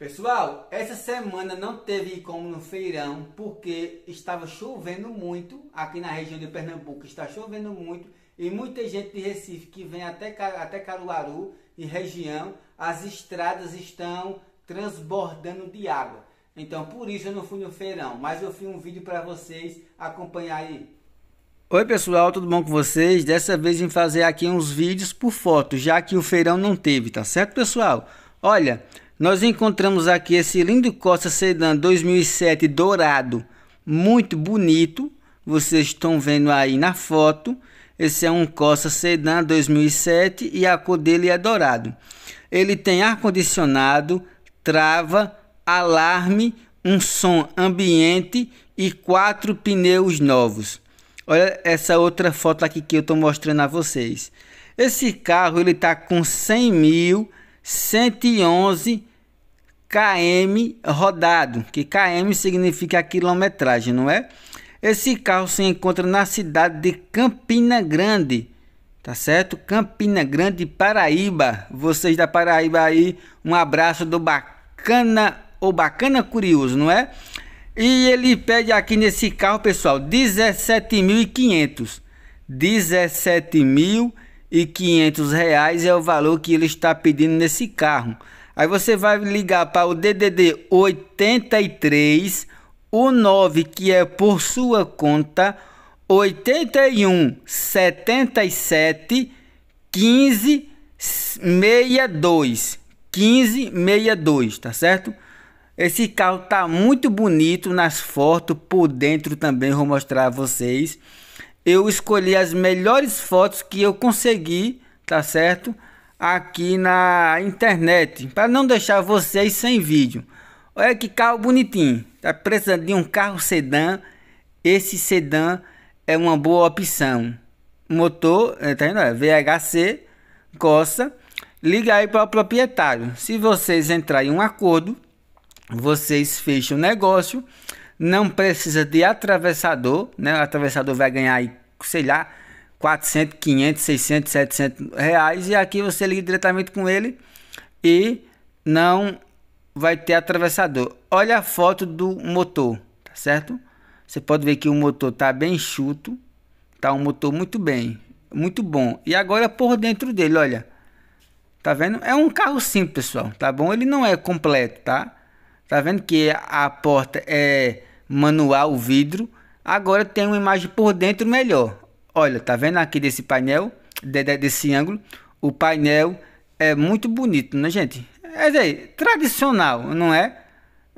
Pessoal, essa semana não teve como no feirão porque estava chovendo muito aqui na região de Pernambuco. Está chovendo muito e muita gente de Recife que vem até, até Caruaru e região, as estradas estão transbordando de água. Então, por isso eu não fui no feirão, mas eu fiz um vídeo para vocês acompanhar aí. Oi pessoal, tudo bom com vocês? Dessa vez em fazer aqui uns vídeos por foto, já que o feirão não teve, tá certo pessoal? Olha, nós encontramos aqui esse lindo Costa Sedan 2007 dourado, muito bonito. Vocês estão vendo aí na foto. Esse é um Costa Sedan 2007 e a cor dele é dourado. Ele tem ar-condicionado, trava, alarme, um som ambiente e quatro pneus novos. Olha essa outra foto aqui que eu estou mostrando a vocês. Esse carro ele está com 100.111 mil 111 km rodado, que km significa quilometragem, não é? Esse carro se encontra na cidade de Campina Grande, tá certo? Campina Grande, Paraíba. Vocês da Paraíba aí, um abraço do bacana, ou bacana curioso, não é? E ele pede aqui nesse carro, pessoal, 17.500. 17.500 reais é o valor que ele está pedindo nesse carro. Aí você vai ligar para o DDD 83, o 9 que é por sua conta, 81 77 15 62 1562, tá certo? Esse carro tá muito bonito nas fotos, por dentro também vou mostrar a vocês. Eu escolhi as melhores fotos que eu consegui, tá certo? aqui na internet para não deixar vocês sem vídeo. Olha que carro bonitinho. Tá precisando de um carro sedã. Esse sedã é uma boa opção. Motor, é, tá vendo? É VHC, Corsa. Liga aí para o proprietário. Se vocês entrarem em um acordo, vocês fecham o negócio. Não precisa de atravessador, né? O atravessador vai ganhar aí, sei lá, 400, 500, 600, 700 reais e aqui você liga diretamente com ele e não vai ter atravessador. Olha a foto do motor, tá certo? Você pode ver que o motor tá bem chuto, tá um motor muito bem, muito bom. E agora por dentro dele, olha. Tá vendo? É um carro simples, pessoal, tá bom? Ele não é completo, tá? Tá vendo que a porta é manual, vidro. Agora tem uma imagem por dentro melhor. Olha, tá vendo aqui desse painel, de, de, desse ângulo? O painel é muito bonito, né, gente? É aí, tradicional, não é?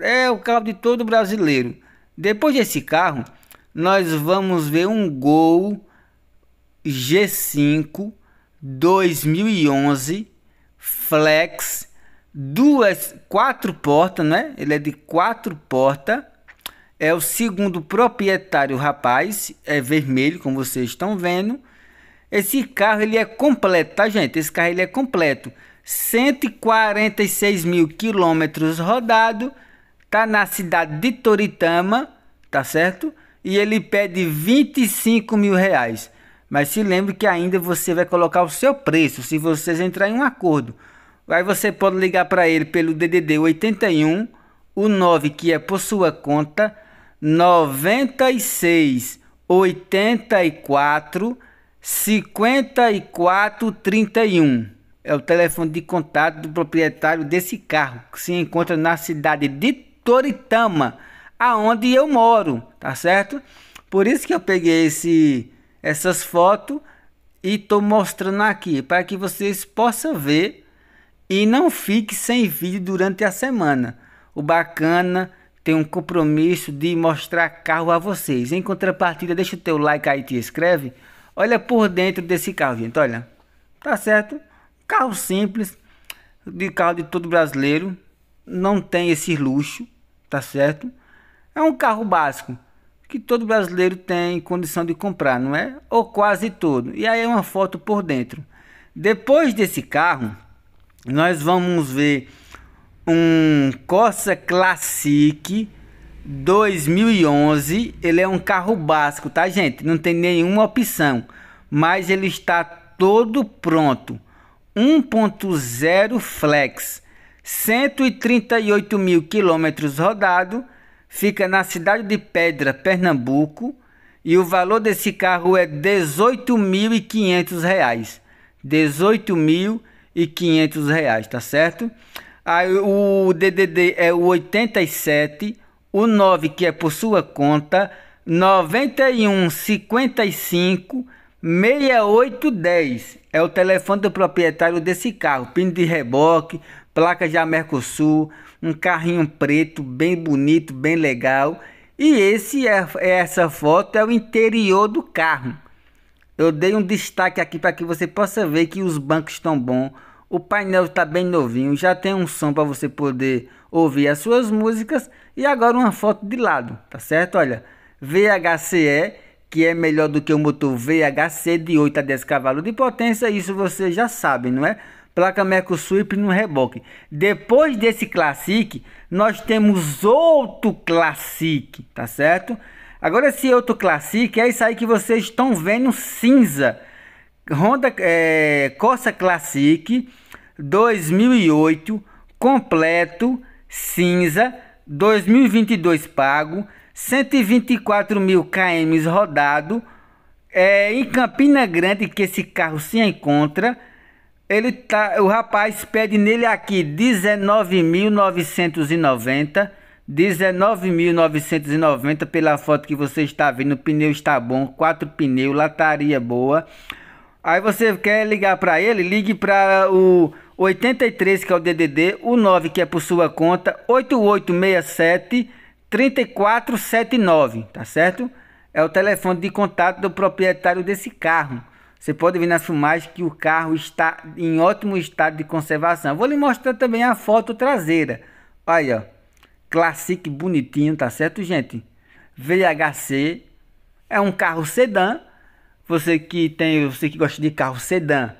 É o carro de todo brasileiro. Depois desse carro, nós vamos ver um Gol G5 2011 Flex, duas, quatro portas, né? Ele é de quatro portas é o segundo proprietário, rapaz, é vermelho, como vocês estão vendo. Esse carro ele é completo, tá gente? Esse carro ele é completo. 146 mil quilômetros rodado, tá na cidade de Toritama, tá certo? E ele pede 25 mil reais. Mas se lembre que ainda você vai colocar o seu preço, se vocês entrarem em um acordo. Aí você pode ligar para ele pelo DDD 81, o 9 que é por sua conta, 96 84 54 31. É o telefone de contato do proprietário desse carro, que se encontra na cidade de Toritama, aonde eu moro, tá certo? Por isso que eu peguei esse essas fotos e tô mostrando aqui para que vocês possam ver e não fique sem vídeo durante a semana. O bacana tem um compromisso de mostrar carro a vocês. Em contrapartida, deixa o teu like aí, te inscreve. Olha por dentro desse carro, gente, olha. Tá certo? Carro simples, de carro de todo brasileiro, não tem esse luxo, tá certo? É um carro básico que todo brasileiro tem condição de comprar, não é? Ou quase todo. E aí é uma foto por dentro. Depois desse carro, nós vamos ver um Corsa Classic 2011. Ele é um carro básico, tá, gente? Não tem nenhuma opção, mas ele está todo pronto. 1.0 Flex, 138 mil quilômetros rodado, fica na cidade de Pedra, Pernambuco, e o valor desse carro é R$ 18.500. R$ 18.500, tá certo? Aí o DDD é o 87, o 9 que é por sua conta, 91 55 6810 é o telefone do proprietário desse carro. Pino de reboque, placa já Mercosul, um carrinho preto bem bonito, bem legal. E esse é, é essa foto é o interior do carro. Eu dei um destaque aqui para que você possa ver que os bancos estão bons, o painel está bem novinho, já tem um som para você poder ouvir as suas músicas e agora uma foto de lado, tá certo? Olha, VHCE, que é melhor do que o motor VHC de 8 a 10 cavalos de potência, isso você já sabe, não é? Placa Mercosul no reboque. Depois desse Classic, nós temos outro Classic, tá certo? Agora esse outro Classic é isso aí que vocês estão vendo cinza Honda é, Corsa Classic 2008 completo cinza 2022 pago 124 mil km rodado é, em Campina Grande que esse carro se encontra ele tá o rapaz pede nele aqui 19.990 19.990 pela foto que você está vendo o pneu está bom quatro pneus lataria boa Aí você quer ligar para ele, ligue para o 83 que é o DDD, o 9 que é por sua conta, 8867 3479, tá certo? É o telefone de contato do proprietário desse carro. Você pode ver nas filmagens que o carro está em ótimo estado de conservação. Vou lhe mostrar também a foto traseira. Olha, ó. Classic bonitinho, tá certo, gente? VHC. É um carro sedã você que tem, você que gosta de carro sedã,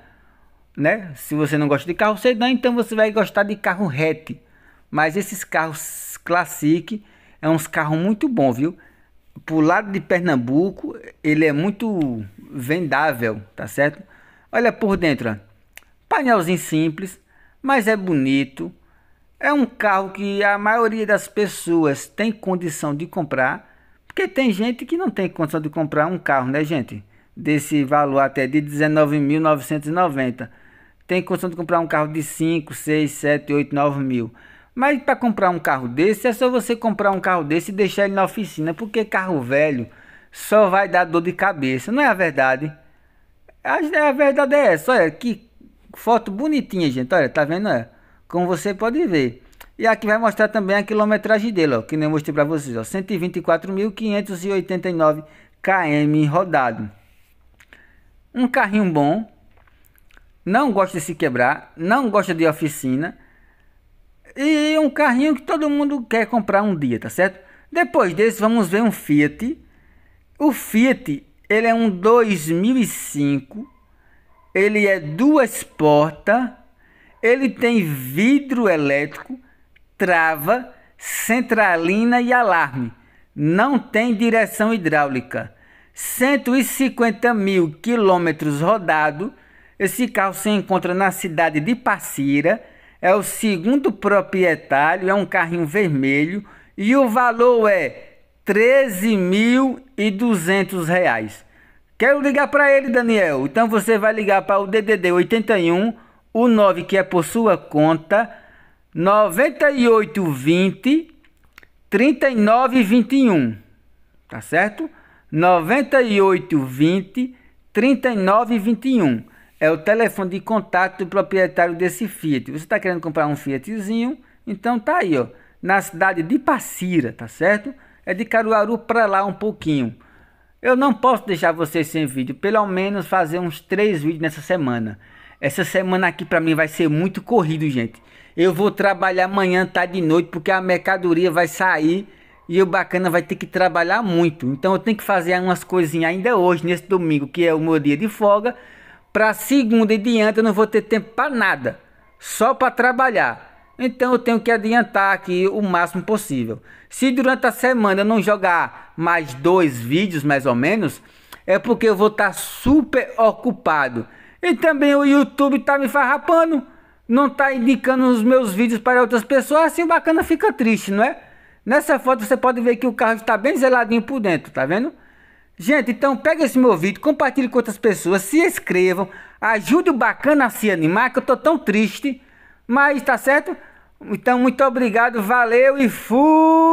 né? Se você não gosta de carro sedã, então você vai gostar de carro hatch. Mas esses carros Classic é uns carros muito bom, viu? Pro lado de Pernambuco, ele é muito vendável, tá certo? Olha por dentro, ó. painelzinho simples, mas é bonito. É um carro que a maioria das pessoas tem condição de comprar, porque tem gente que não tem condição de comprar um carro, né, gente? desse valor até de 19.990. Tem condição de comprar um carro de 5, 6, 7, 8, 9 mil. Mas para comprar um carro desse, é só você comprar um carro desse e deixar ele na oficina, porque carro velho só vai dar dor de cabeça, não é a verdade? A, é, a verdade é essa, olha que foto bonitinha, gente, olha, tá vendo? Olha, como você pode ver. E aqui vai mostrar também a quilometragem dele, ó, que nem eu mostrei para vocês, ó, 124.589 km rodado um carrinho bom, não gosta de se quebrar, não gosta de oficina e um carrinho que todo mundo quer comprar um dia, tá certo? Depois desse, vamos ver um Fiat. O Fiat, ele é um 2005, ele é duas portas, ele tem vidro elétrico, trava, centralina e alarme. Não tem direção hidráulica. 150 mil quilômetros rodado. Esse carro se encontra na cidade de Passira. É o segundo proprietário, é um carrinho vermelho e o valor é R$ 13.200. Quero ligar para ele, Daniel. Então você vai ligar para o DDD 81, o 9 que é por sua conta, 9820 3921. Tá certo? 9820 3921. É o telefone de contato do proprietário desse Fiat. Você está querendo comprar um Fiatzinho? Então tá aí, ó. Na cidade de Passira, tá certo? É de Caruaru para lá um pouquinho. Eu não posso deixar vocês sem vídeo. Pelo menos fazer uns três vídeos nessa semana. Essa semana aqui para mim vai ser muito corrido, gente. Eu vou trabalhar amanhã, tarde e noite, porque a mercadoria vai sair e o bacana vai ter que trabalhar muito. Então eu tenho que fazer umas coisinhas ainda hoje, nesse domingo, que é o meu dia de folga. Para segunda e diante eu não vou ter tempo para nada. Só para trabalhar. Então eu tenho que adiantar aqui o máximo possível. Se durante a semana eu não jogar mais dois vídeos, mais ou menos, é porque eu vou estar tá super ocupado. E também o YouTube está me farrapando. Não está indicando os meus vídeos para outras pessoas. Assim o bacana fica triste, não é? Nessa foto você pode ver que o carro está bem zeladinho por dentro, tá vendo? Gente, então pega esse meu vídeo, compartilhe com outras pessoas, se inscrevam, ajude o Bacana a se animar, que eu tô tão triste, mas tá certo? Então muito obrigado, valeu e fui!